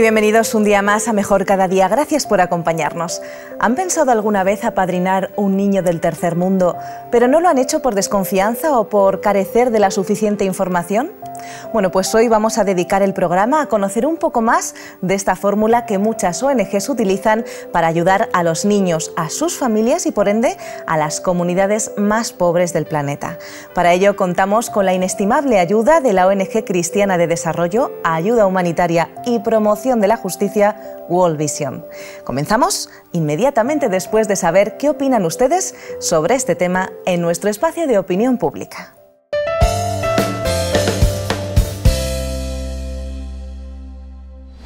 bienvenidos un día más a Mejor Cada Día. Gracias por acompañarnos. ¿Han pensado alguna vez apadrinar un niño del tercer mundo, pero no lo han hecho por desconfianza o por carecer de la suficiente información? Bueno, pues hoy vamos a dedicar el programa a conocer un poco más de esta fórmula que muchas ONGs utilizan para ayudar a los niños, a sus familias y por ende a las comunidades más pobres del planeta. Para ello contamos con la inestimable ayuda de la ONG Cristiana de Desarrollo, Ayuda Humanitaria y Promoción de la Justicia World Vision. Comenzamos inmediatamente después de saber qué opinan ustedes sobre este tema en nuestro espacio de opinión pública.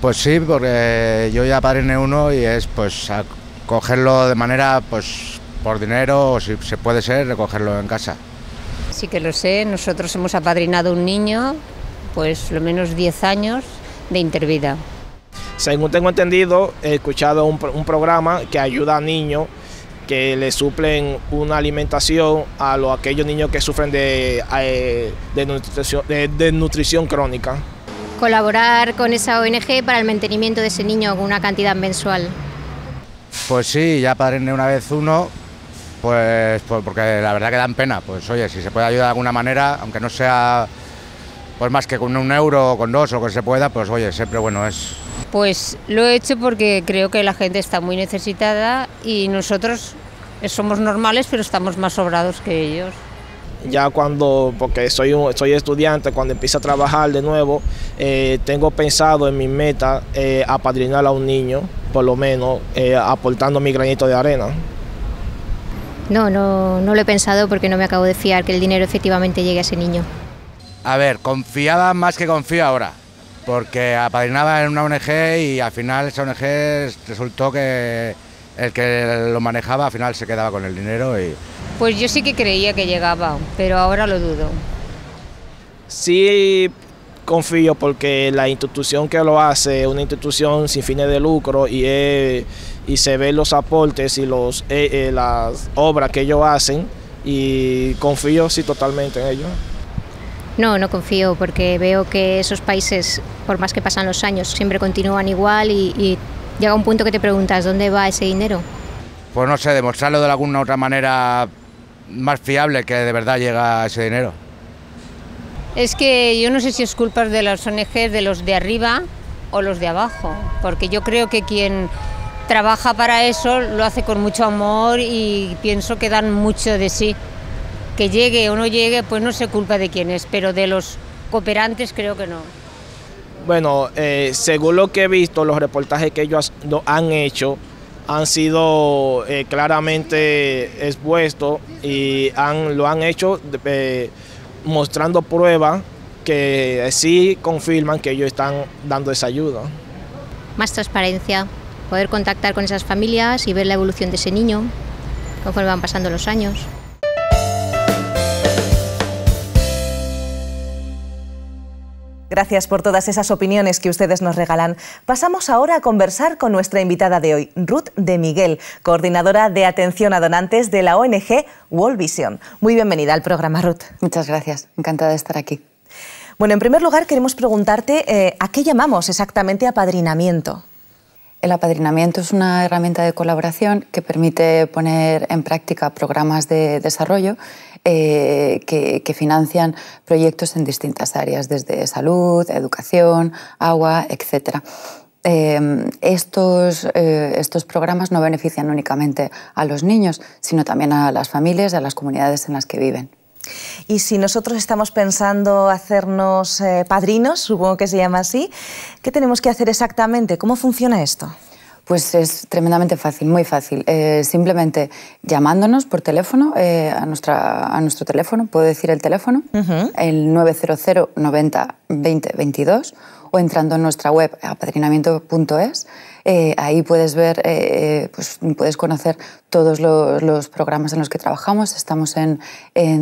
Pues sí, porque yo ya apadriné uno y es pues cogerlo de manera pues por dinero o si se puede ser recogerlo en casa. Sí que lo sé, nosotros hemos apadrinado un niño, pues lo menos 10 años de intervida. Según tengo entendido, he escuchado un, programa que ayuda a niños que le suplen una alimentación a, aquellos niños que sufren de, eh, de, de nutrición crónica colaborar con esa ONG para el mantenimiento de ese niño con una cantidad mensual. Pues sí, ya padrine una vez uno, pues, pues, porque la verdad que dan pena. Pues oye, si se puede ayudar de alguna manera, aunque no sea pues más que con un euro o con dos o que se pueda, pues oye, siempre bueno es. Pues lo he hecho porque creo que la gente está muy necesitada y nosotros somos normales, pero estamos más sobrados que ellos ya cuando, porque soy, soy estudiante, cuando empiezo a trabajar de nuevo, eh, tengo pensado en mi meta eh, apadrinar a un niño, por lo menos, eh, aportando mi granito de arena. No, no, no lo he pensado porque no me acabo de fiar que el dinero efectivamente llegue a ese niño. A ver, confiaba más que confío ahora, porque apadrinaba en una ONG y al final esa ONG resultó que el que lo manejaba al final se quedaba con el dinero y, pues yo sí que creía que llegaba, pero ahora lo dudo. Sí confío porque la institución que lo hace es una institución sin fines de lucro y, y se ven los aportes y los, eh, eh, las obras que ellos hacen y confío sí totalmente en ellos. No, no confío porque veo que esos países, por más que pasan los años, siempre continúan igual y, y llega un punto que te preguntas, ¿dónde va ese dinero? Pues no sé, demostrarlo de alguna otra manera más fiable que de verdad llega ese dinero. Es que yo no sé si es culpa de las ONG, de los de arriba o los de abajo, porque yo creo que quien trabaja para eso lo hace con mucho amor y pienso que dan mucho de sí. Que llegue o no llegue, pues no sé culpa de quién es, pero de los cooperantes creo que no. Bueno, eh, según lo que he visto, los reportajes que ellos han hecho, han sido eh, claramente expuestos y lo han hecho eh, mostrando pruebas que sí confirman que ellos están dando esa ayuda. Más transparencia, poder contactar con esas familias y ver la evolución de ese niño conforme van pasando los años. Gracias por todas esas opiniones que ustedes nos regalan. Pasamos ahora a conversar con nuestra invitada de hoy, Ruth de Miguel, coordinadora de atención a donantes de la ONG World Vision. Muy bienvenida al programa, Ruth. Muchas gracias, encantada de estar aquí. Bueno, en primer lugar queremos preguntarte eh, a qué llamamos exactamente apadrinamiento. El apadrinamiento es una herramienta de colaboración que permite poner en práctica programas de desarrollo eh, que, financian proyectos en distintas áreas, desde salud, educación, agua, etc. Em, eh, estos, programas no benefician únicamente a los niños, sino también a las familias, y a las comunidades en las que viven. Y si nosotros estamos pensando hacernos eh, padrinos, supongo que se llama así, ¿qué tenemos que hacer exactamente? ¿Cómo funciona esto? Pues es tremendamente fácil, muy fácil. Eh, simplemente llamándonos por teléfono, eh, a, nuestra, a nuestro teléfono, puedo decir el teléfono, el 900 90 20 22 o entrando en nuestra web apadrinamiento.es. Eh, ahí puedes ver, eh, eh, pues puedes conocer todos los, programas en los que trabajamos. Estamos en,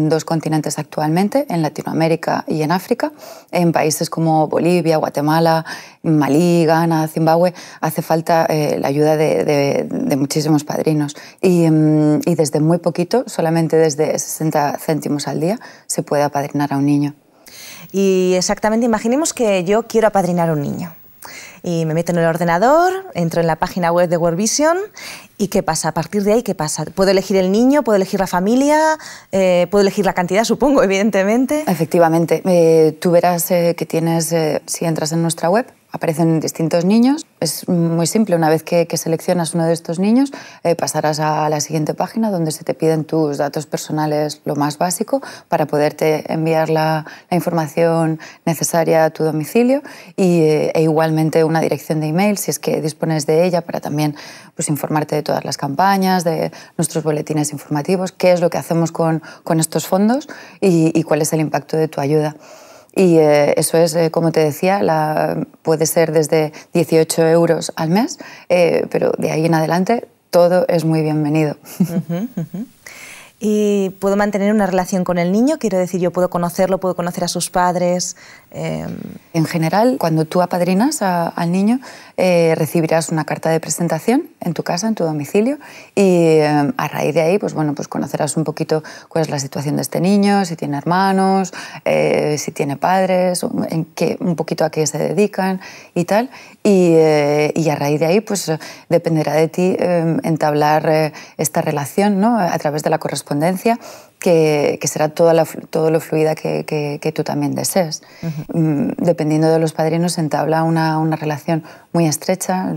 dos continentes actualmente, en Latinoamérica y en África, en países como Bolivia, Guatemala, Malí, Ghana, Zimbabue. Hace falta la ayuda de, muchísimos padrinos. Y, mm, y desde muy poquito, solamente desde 60 céntimos al día, se puede apadrinar a un niño. Y exactamente, imaginemos que yo quiero apadrinar a un niño. Y me meto en el ordenador, entro en la página web de World Vision y ¿qué pasa? A partir de ahí, ¿qué pasa? ¿Puedo elegir el niño? ¿Puedo elegir la familia? Eh, ¿Puedo elegir la cantidad, supongo, evidentemente? Efectivamente. Eh, tú verás eh, que tienes, si entras en nuestra web, aparecen distintos niños. Es muy simple, una vez que, seleccionas uno de estos niños, eh, pasarás a la siguiente página donde se te piden tus datos personales, lo más básico, para poderte enviar la, información necesaria a tu domicilio y, eh, e igualmente una dirección de email, si es que dispones de ella, para también pues, informarte de todas las campañas, de nuestros boletines informativos, qué es lo que hacemos con, estos fondos y cuál es el impacto de tu ayuda. Y eh, eso es, eh, como te decía, la, puede ser desde 18 euros al mes, eh, pero de ahí en adelante todo es muy bienvenido. Y puedo mantener una relación con el niño, quiero decir, yo puedo conocerlo, puedo conocer a sus padres. Em. En general, cuando tú apadrinas al niño, eh, recibirás una carta de presentación en tu casa, en tu domicilio, y em, a raíz de ahí, pues bueno, pues conocerás un poquito cuál es la situación de este niño, si tiene hermanos, eh, si tiene padres, en qué, un poquito a qué se dedican y tal. Y, eh, y a raíz de ahí, pues dependerá de ti em, entablar esta relación, ¿no? A través de la correspondencia que, será toda todo lo fluida que, tú también desees. Mm, dependiendo de los padrinos, se entabla una, una relación muy estrecha,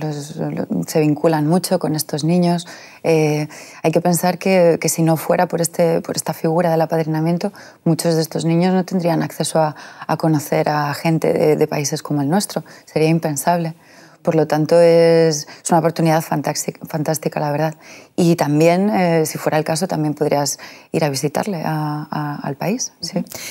se vinculan mucho con estos niños. Eh, hay que pensar que, si no fuera por, este, por esta figura del apadrinamiento, muchos de estos niños no tendrían acceso a, a conocer a gente de, países como el nuestro. Sería impensable. Por lo tanto, es, una oportunidad fantástica, la verdad. Y también, eh, si fuera el caso, también podrías ir a visitarle al país.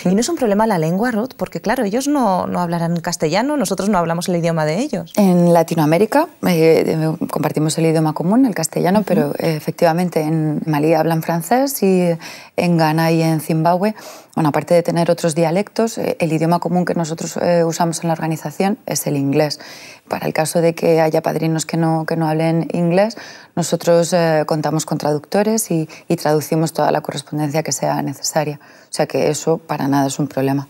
¿Y no es un problema la lengua, Ruth? Porque, claro, ellos no, no hablarán castellano, nosotros no hablamos el idioma de ellos. En Latinoamérica eh, eh, compartimos el idioma común, el castellano, pero efectivamente en Malí hablan francés y en Ghana y en Zimbabue bueno, aparte de tener otros dialectos, eh, el idioma común que nosotros eh, usamos en la organización es el inglés. Para el caso de que haya padrinos que no, hablen inglés, nosotros eh, contamos con traductores y, traducimos toda la correspondencia que sea necesaria. O sea que eso para nada es un problema.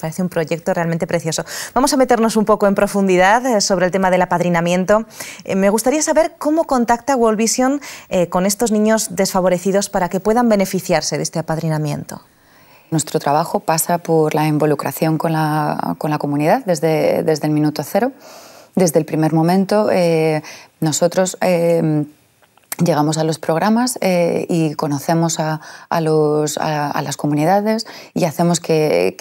parece un proyecto realmente precioso. Vamos a meternos un poco en profundidad sobre el tema del apadrinamiento. me gustaría saber cómo contacta World Vision con estos niños desfavorecidos para que puedan beneficiarse de este apadrinamiento. Nuestro trabajo pasa por la involucración con la, comunidad desde, desde el minuto cero. Desde el primer momento eh, nosotros eh, llegamos a los programas eh, y conocemos a, las comunidades y hacemos que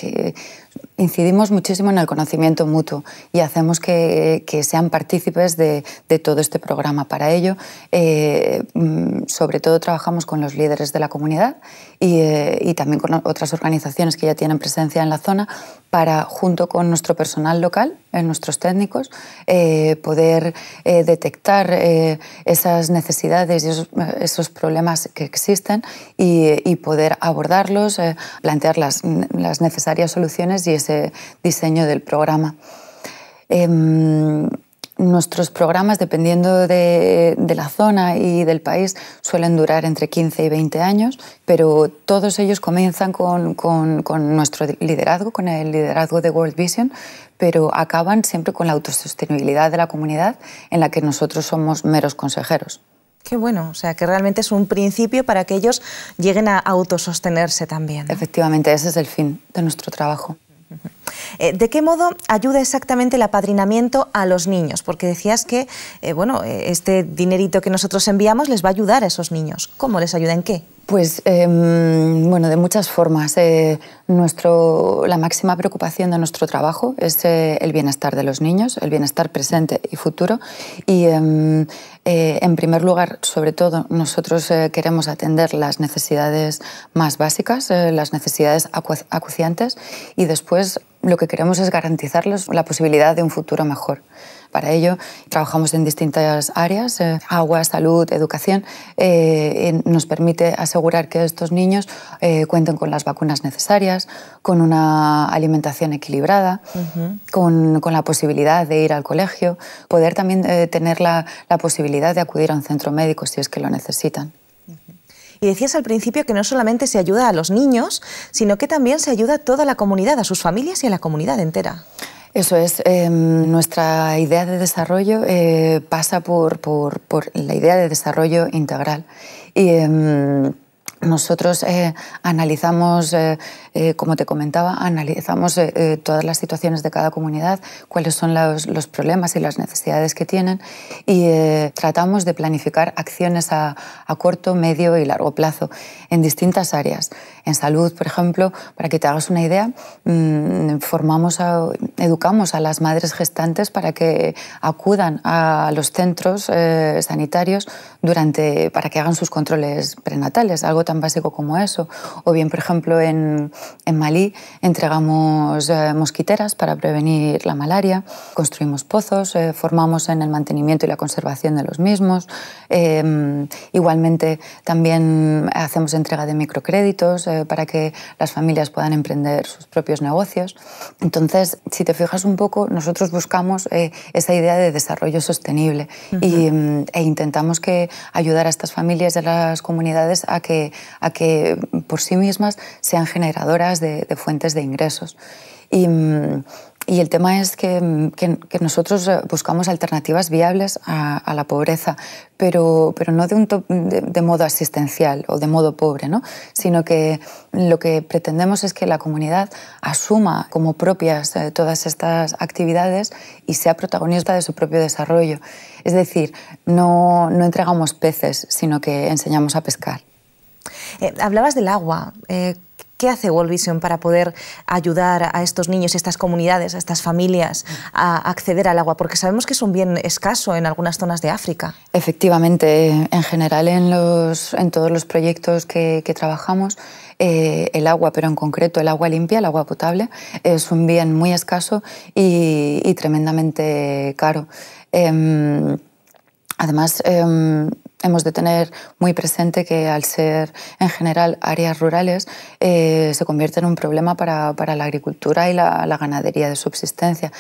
incidimos muchísimo en el conocimiento mutuo y hacemos que, sean partícipes de, todo este programa. Para ello, eh, mm, sobre todo trabajamos con los líderes de la comunidad eh, y también con otras organizaciones que ya tienen presencia en la zona para, junto con nuestro personal local, eh, nuestros técnicos, eh, poder eh, detectar esas necesidades y esos, problemas que existen y, poder abordarlos, plantear las, necesarias soluciones y ese diseño del programa. Em, Nuestros programas, dependiendo de, la zona y del país, suelen durar entre 15 y 20 años, pero todos ellos comienzan con, nuestro liderazgo, con el liderazgo de World Vision, pero acaban siempre con la autosostenibilidad de la comunidad en la que nosotros somos meros consejeros. Qué bueno, o sea, que realmente es un principio para que ellos lleguen a autosostenerse también. Efectivamente, ese es el fin de nuestro trabajo. Eh, ¿De qué modo ayuda exactamente el apadrinamiento a los niños? Porque decías que eh, bueno, eh, este dinerito que nosotros enviamos les va a ayudar a esos niños. ¿Cómo les ayuda? ¿En qué? Pues em, bueno, de muchas formas. nuestro, la máxima preocupación de nuestro trabajo es el bienestar de los niños, el bienestar presente y futuro. Y em, en primer lugar, sobre todo, nosotros queremos atender las necesidades más básicas, las necesidades acuciantes y después lo que queremos es garantizarles la posibilidad de un futuro mejor. Para ello trabajamos en distintas áreas, eh, agua, salud, educación, eh, nos permite asegurar que estos niños eh, cuenten con las vacunas necesarias, con una alimentación equilibrada, con, la posibilidad de ir al colegio, poder también tener la posibilidad de acudir a un centro médico si es que lo necesitan. Y decías al principio que no solamente se ayuda a los niños, sino que también se ayuda a toda la comunidad, a sus familias y a la comunidad entera. Eso es, em, nuestra idea de desarrollo eh, pasa por, la idea de desarrollo integral. Y, em, nosotros eh, analizamos, eh, eh, como te comentaba, analizamos todas las situaciones de cada comunidad, cuáles son los, problemas y las necesidades que tienen y tratamos de planificar acciones a, corto, medio y largo plazo en distintas áreas. En salud, por ejemplo, para que te hagas una idea, mm, formamos, educamos a las madres gestantes para que acudan a los centros sanitarios durante, para que hagan sus controles prenatales, algo tan básico como eso. O bien, por ejemplo, en, Malí entregamos eh, mosquiteras para prevenir la malaria, construimos pozos, eh, formamos en el mantenimiento y la conservación de los mismos. Em, igualmente, también hacemos entrega de microcréditos eh, para que las familias puedan emprender sus propios negocios. Entonces, si te fijas un poco, nosotros buscamos esa idea de desarrollo sostenible y, mm, e intentamos que ayudar a estas familias de las comunidades a que a que mm, por sí mismas sean generadoras de, fuentes de ingresos. Mm, y, el tema es que, mm, nosotros eh, buscamos alternativas viables a, la pobreza, pero, no de, modo asistencial o de modo pobre, sino que lo que pretendemos es que la comunidad asuma como propias eh, todas estas actividades y sea protagonista de su propio desarrollo. Es decir, no entregamos peces, sino que enseñamos a pescar. Eh, hablabas del agua. Eh, ¿Qué hace World Vision para poder ayudar a estos niños, a estas comunidades, a estas familias a acceder al agua? Porque sabemos que es un bien escaso en algunas zonas de África. Efectivamente, en general en, todos los proyectos que, trabajamos, eh, el agua, pero en concreto el agua limpia, el agua potable, es un bien muy escaso y, tremendamente caro. Em, además, em, Hemos de tener muy presente que al ser en general áreas rurales eh, se convierte en un problema para, la agricultura y la, ganadería de subsistencia.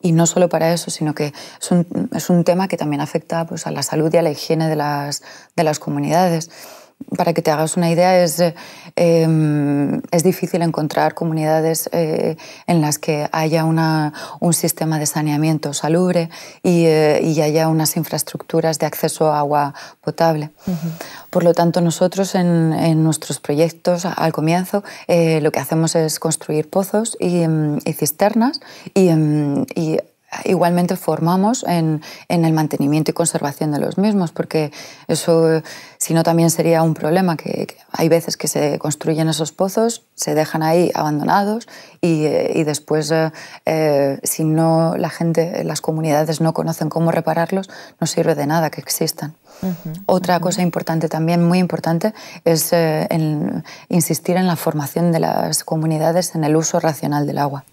Y no solo para eso, sino que es un, tema que también afecta pues, a la salud y a la higiene de las comunidades para que te hagas una idea, es, eh, em, es difícil encontrar comunidades eh, en las que haya un sistema de saneamiento salubre eh, y, haya unas infraestructuras de acceso a agua potable. Por lo tanto, nosotros en, nuestros proyectos al comienzo lo que hacemos es construir pozos y, em, cisternas y, em, y igualmente formamos en, el mantenimiento y conservación de los mismos, porque eso, eh, si no, también sería un problema, que, hay veces que se construyen esos pozos, se dejan ahí abandonados y, eh, después, eh, si no la gente, las comunidades no conocen cómo repararlos, no sirve de nada que existan. Otra cosa importante también, muy importante, es insistir en la formación de las comunidades en el uso racional del agua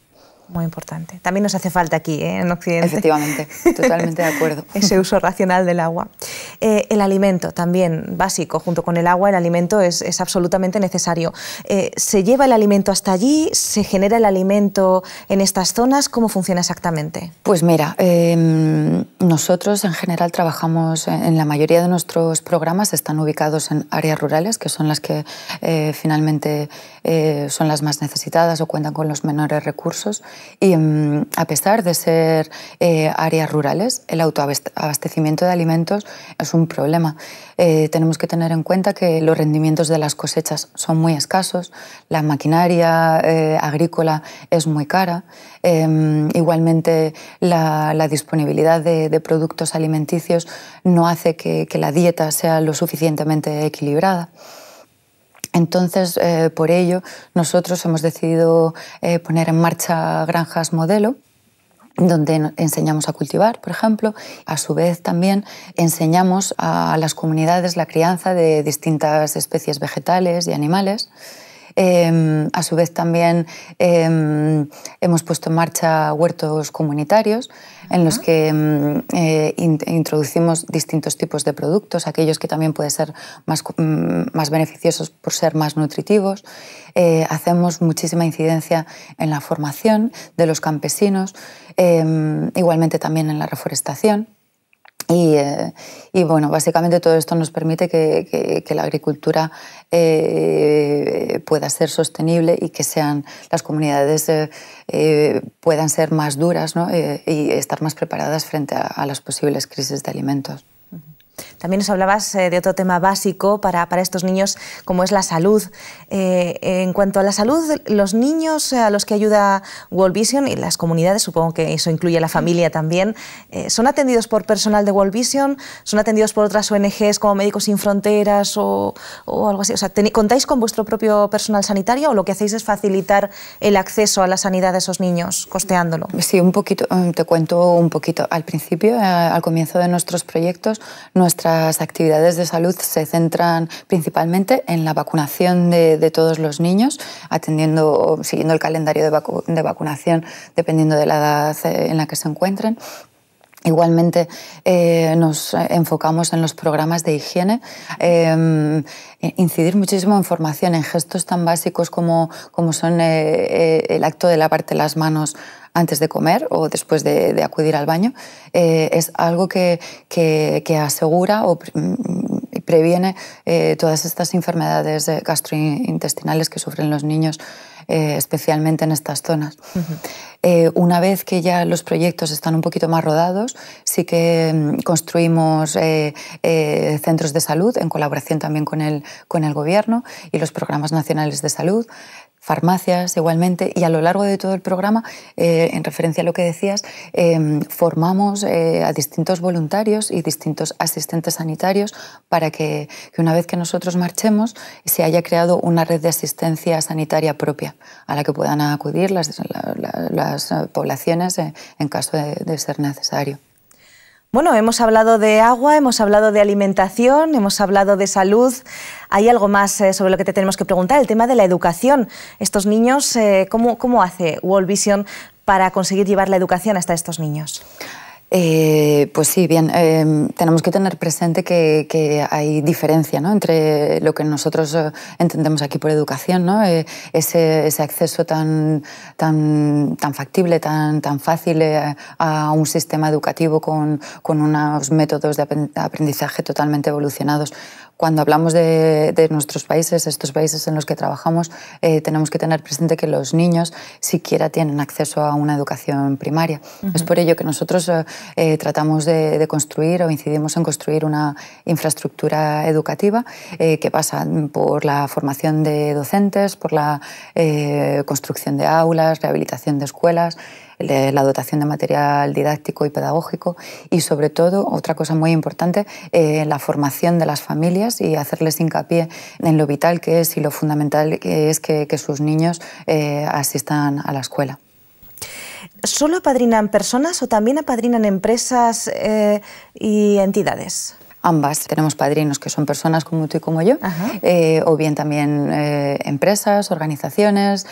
muy importante. También nos hace falta aquí, ¿eh? en Occidente. Efectivamente, totalmente de acuerdo. Ese uso racional del agua. Eh, el alimento, también básico, junto con el agua, el alimento es, absolutamente necesario. Eh, ¿Se lleva el alimento hasta allí? ¿Se genera el alimento en estas zonas? ¿Cómo funciona exactamente? Pues mira, em, nosotros en general trabajamos, en la mayoría de nuestros programas están ubicados en áreas rurales, que son las que finalmente son las más necesitadas o cuentan con los menores recursos. Y mm, a pesar de ser eh, áreas rurales, el autoabastecimiento de alimentos es un problema. Eh, tenemos que tener en cuenta que los rendimientos de las cosechas son muy escasos, la maquinaria eh, agrícola es muy cara, em, igualmente la, disponibilidad de, productos alimenticios no hace que la dieta sea lo suficientemente equilibrada. Entonces, eh, por ello, nosotros hemos decidido eh, poner en marcha granjas modelo donde enseñamos a cultivar, por ejemplo. A su vez, también enseñamos a las comunidades la crianza de distintas especies vegetales y animales. Em, a su vez también em, hemos puesto en marcha huertos comunitarios en los que em, eh, introducimos distintos tipos de productos, aquellos que también pueden ser más, mm, más beneficiosos por ser más nutritivos. Eh, hacemos muchísima incidencia en la formación de los campesinos, igualmente también en la reforestación. Y, eh, y, bueno, básicamente todo esto nos permite que, la agricultura eh, pueda ser sostenible y que sean las comunidades eh, puedan ser más duras y estar más preparadas frente a las posibles crisis de alimentos. También nos hablabas eh, de otro tema básico para, para estos niños, como es la salud. Eh, en cuanto a la salud, los niños a los que ayuda World Vision y las comunidades, supongo que eso incluye a la familia también, eh, ¿son atendidos por personal de World Vision? ¿Son atendidos por otras ONGs como Médicos Sin Fronteras o, o algo así? O sea, ¿Contáis con vuestro propio personal sanitario o lo que hacéis es facilitar el acceso a la sanidad de esos niños, costeándolo? Sí, un poquito, te cuento un poquito. Al principio, al comienzo de nuestros proyectos, nuestra nuestras actividades de salud se centran principalmente en la vacunación de, todos los niños, atendiendo siguiendo el calendario de, vacunación dependiendo de la edad eh, en la que se encuentren. Igualmente eh, nos enfocamos en los programas de higiene, eh, incidir muchísimo en formación, en gestos tan básicos como, como son el acto de lavarte las manos antes de comer o después de, acudir al baño, eh, es algo que, asegura o mm, previene eh, todas estas enfermedades eh, gastrointestinales que sufren los niños. especialmente en estas zonas. una vez que ya los proyectos están un poquito más rodados, sí que mm, construimos centros de salud en colaboración también con el, con el Gobierno y los programas nacionales de salud farmacias igualmente, y a lo largo de todo el programa, eh, en referencia a lo que decías, em, formamos eh, a distintos voluntarios y distintos asistentes sanitarios para que, una vez que nosotros marchemos se haya creado una red de asistencia sanitaria propia a la que puedan acudir las, poblaciones eh, en, caso de ser necesario. Bueno, hemos hablado de agua, hemos hablado de alimentación, hemos hablado de salud. Hay algo más eh, sobre lo que te tenemos que preguntar, el tema de la educación. Estos niños, eh, ¿cómo, hace World Vision para conseguir llevar la educación hasta estos niños? Eh, pues sí, bien, tenemos que tener presente que, hay diferencia entre lo que nosotros entendemos aquí por educación, ese, acceso tan, tan, factible, tan, fácil a un sistema educativo con unos métodos de aprendizaje totalmente evolucionados cuando hablamos de, nuestros países, estos países en los que trabajamos, eh, tenemos que tener presente que los niños siquiera tienen acceso a una educación primaria. Es por ello que nosotros eh, eh, tratamos de, construir o incidimos en construir una infraestructura educativa que pasa por la formación de docentes, por la construcción de aulas, rehabilitación de escuelas la dotación de material didáctico y pedagógico y sobre todo, otra cosa muy importante, eh, la formación de las familias y hacerles hincapié en lo vital que es y lo fundamental que es que, sus niños eh, asistan a la escuela. ¿Solo apadrinan personas o también apadrinan empresas eh, y entidades? ambas. Tenemos padrinos que son personas como tú y como yo, o bien también empresas, organizaciones,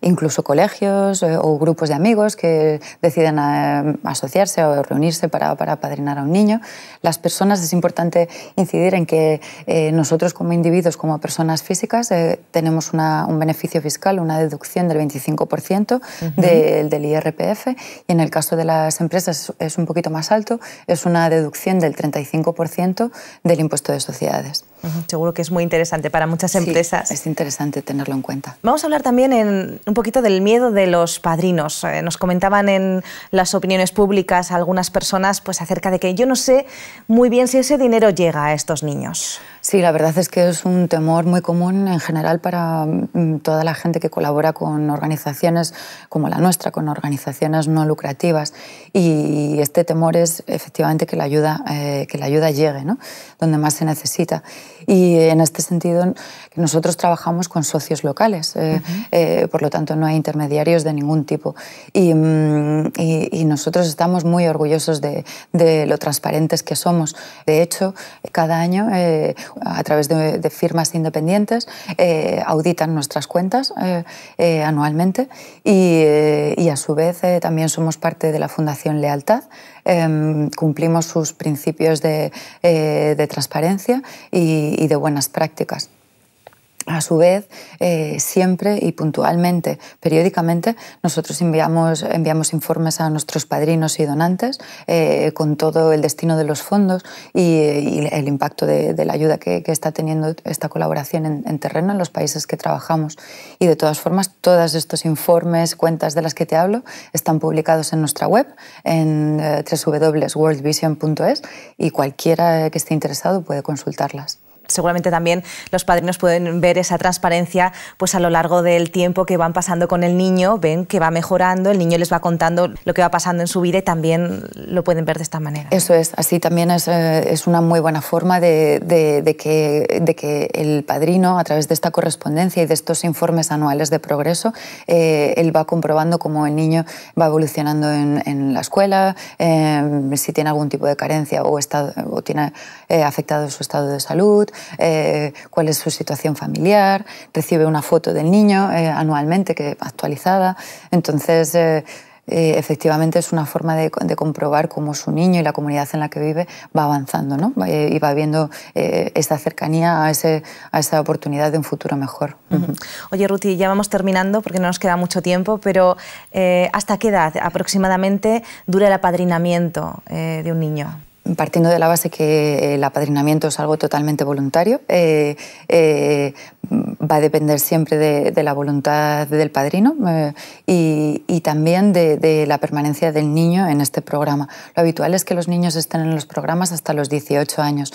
incluso colegios eh, o grupos de amigos que deciden eh, asociarse o reunirse para, para apadrinar a un niño. Las personas, es importante incidir en que eh, nosotros como individuos, como personas físicas, tenemos un beneficio fiscal, una deducción del 25% del IRPF y en el caso de las empresas es un poquito más alto, es una deducción del 35% del impuesto de sociedades. Seguro que es muy interesante para muchas empresas. es interesante tenerlo en cuenta. Vamos a hablar también en, un poquito del miedo de los padrinos. Eh, nos comentaban en las opiniones públicas algunas personas pues, acerca de que yo no sé muy bien si ese dinero llega a estos niños. Sí, la verdad es que es un temor muy común en general para mm, toda la gente que colabora con organizaciones como la nuestra, con organizaciones no lucrativas. Y este temor es efectivamente que la ayuda, eh, que la ayuda llegue, ¿no? donde más se necesita. Y en este sentido, nosotros trabajamos con socios locales, eh, eh, por lo tanto no hay intermediarios de ningún tipo. Mm, y, nosotros estamos muy orgullosos de, de, lo transparentes que somos. De hecho, cada año a través de, firmas independientes, eh, auditan nuestras cuentas eh, eh, anualmente y, a su vez también somos parte de la Fundación Lealtad. Em, cumplimos sus principios de, transparencia y de buenas prácticas. A su vez, eh, siempre y puntualmente, periódicamente, nosotros enviamos, enviamos informes a nuestros padrinos y donantes eh, con todo el destino de los fondos y, el impacto de, la ayuda que, está teniendo esta colaboración en, terreno en los países que trabajamos. Y de todas formas, todos estos informes, cuentas de las que te hablo, están publicados en nuestra web, en eh, www.worldvision.es, y cualquiera que esté interesado puede consultarlas seguramente también los padrinos pueden ver esa transparencia pues a lo largo del tiempo que van pasando con el niño, ven que va mejorando, el niño les va contando lo que va pasando en su vida y también lo pueden ver de esta manera. Eso es, así también es, eh, una muy buena forma de, que, el padrino, a través de esta correspondencia y de estos informes anuales de progreso, eh, él va comprobando cómo el niño va evolucionando en, la escuela, eh, si tiene algún tipo de carencia o, o tiene afectado su estado de salud, eh, cuál es su situación familiar, recibe una foto del niño eh, anualmente que actualizada. Entonces, eh, efectivamente es una forma de, comprobar cómo su niño y la comunidad en la que vive va avanzando ¿no? y va viendo eh, esta cercanía a, esa oportunidad de un futuro mejor. Oye, Ruti, ya vamos terminando porque no nos queda mucho tiempo, pero ¿hasta qué edad aproximadamente dura el apadrinamiento de un niño? partiendo de la base que el apadrinamiento es algo totalmente voluntario, eh, eh, va a depender siempre de, la voluntad del padrino eh, y, también de, la permanencia del niño en este programa. Lo habitual es que los niños estén en los programas hasta los 18 años,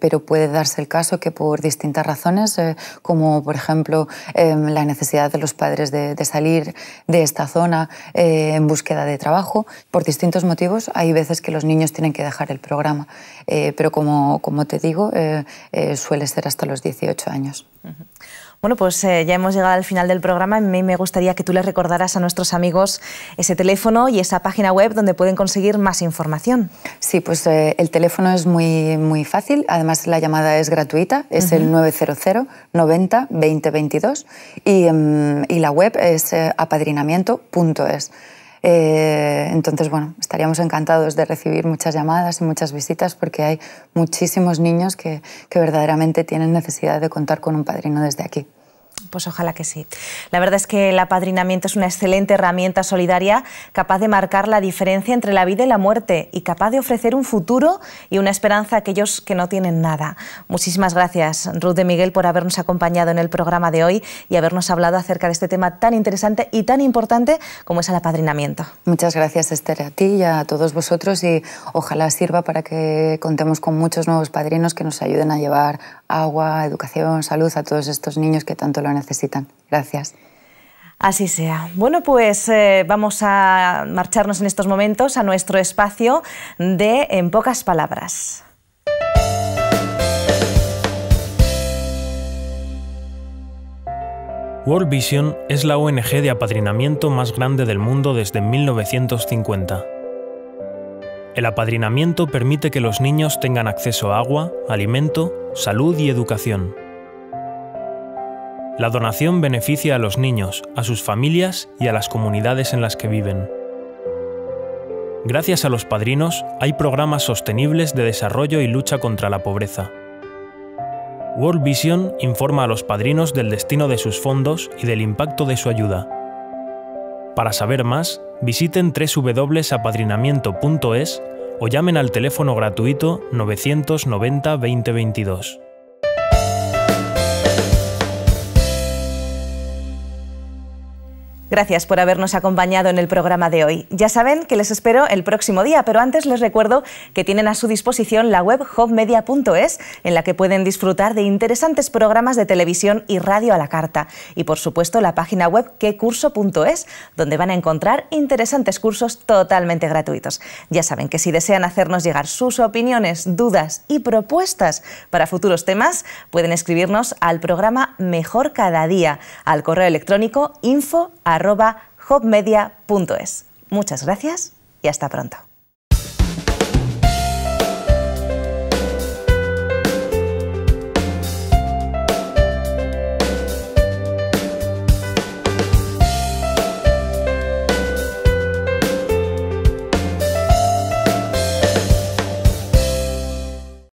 pero puede darse el caso que por distintas razones, como por ejemplo la necesidad de los padres de, de salir de esta zona en búsqueda de trabajo, por distintos motivos hay veces que los niños tienen que dejar el programa. Eh, pero como, te digo, eh, eh, suele ser hasta los 18 años. Bueno, pues ya hemos llegado al final del programa. A mí me gustaría que tú les recordaras a nuestros amigos ese teléfono y esa página web donde pueden conseguir más información. Sí, pues el teléfono es muy, muy fácil. Además, la llamada es gratuita. Es el 900 90 20 22 y, la web es apadrinamiento.es. Eh, entonces, bueno, estaríamos encantados de recibir muchas llamadas y muchas visitas porque hay muchísimos niños que verdaderamente tienen necesidad de contar con un padrino desde aquí. Pues ojalá que sí. La verdad es que el apadrinamiento es una excelente herramienta solidaria capaz de marcar la diferencia entre la vida y la muerte y capaz de ofrecer un futuro y una esperanza a aquellos que no tienen nada. Muchísimas gracias, Ruth de Miguel, por habernos acompañado en el programa de hoy y habernos hablado acerca de este tema tan interesante y tan importante como es el apadrinamiento. Muchas gracias, Esther, a ti y a todos vosotros y ojalá sirva para que contemos con muchos nuevos padrinos que nos ayuden a llevar agua, educación, salud a todos estos niños que tanto lo necesitan. Gracias. Así sea. Bueno, pues eh, vamos a marcharnos en estos momentos a nuestro espacio de En pocas palabras. World Vision es la ONG de apadrinamiento más grande del mundo desde 1950. El apadrinamiento permite que los niños tengan acceso a agua, alimento salud y educación. La donación beneficia a los niños, a sus familias y a las comunidades en las que viven. Gracias a los padrinos, hay programas sostenibles de desarrollo y lucha contra la pobreza. World Vision informa a los padrinos del destino de sus fondos y del impacto de su ayuda. Para saber más, visiten www.apadrinamiento.es o llamen al teléfono gratuito 990 2022. Gracias por habernos acompañado en el programa de hoy. Ya saben que les espero el próximo día, pero antes les recuerdo que tienen a su disposición la web hopmedia.es, en la que pueden disfrutar de interesantes programas de televisión y radio a la carta. Y por supuesto la página web quecurso.es, donde van a encontrar interesantes cursos totalmente gratuitos. Ya saben que si desean hacernos llegar sus opiniones, dudas y propuestas para futuros temas, pueden escribirnos al programa Mejor Cada Día, al correo electrónico info@ arroba hopmedia.es. Muchas gracias y hasta pronto.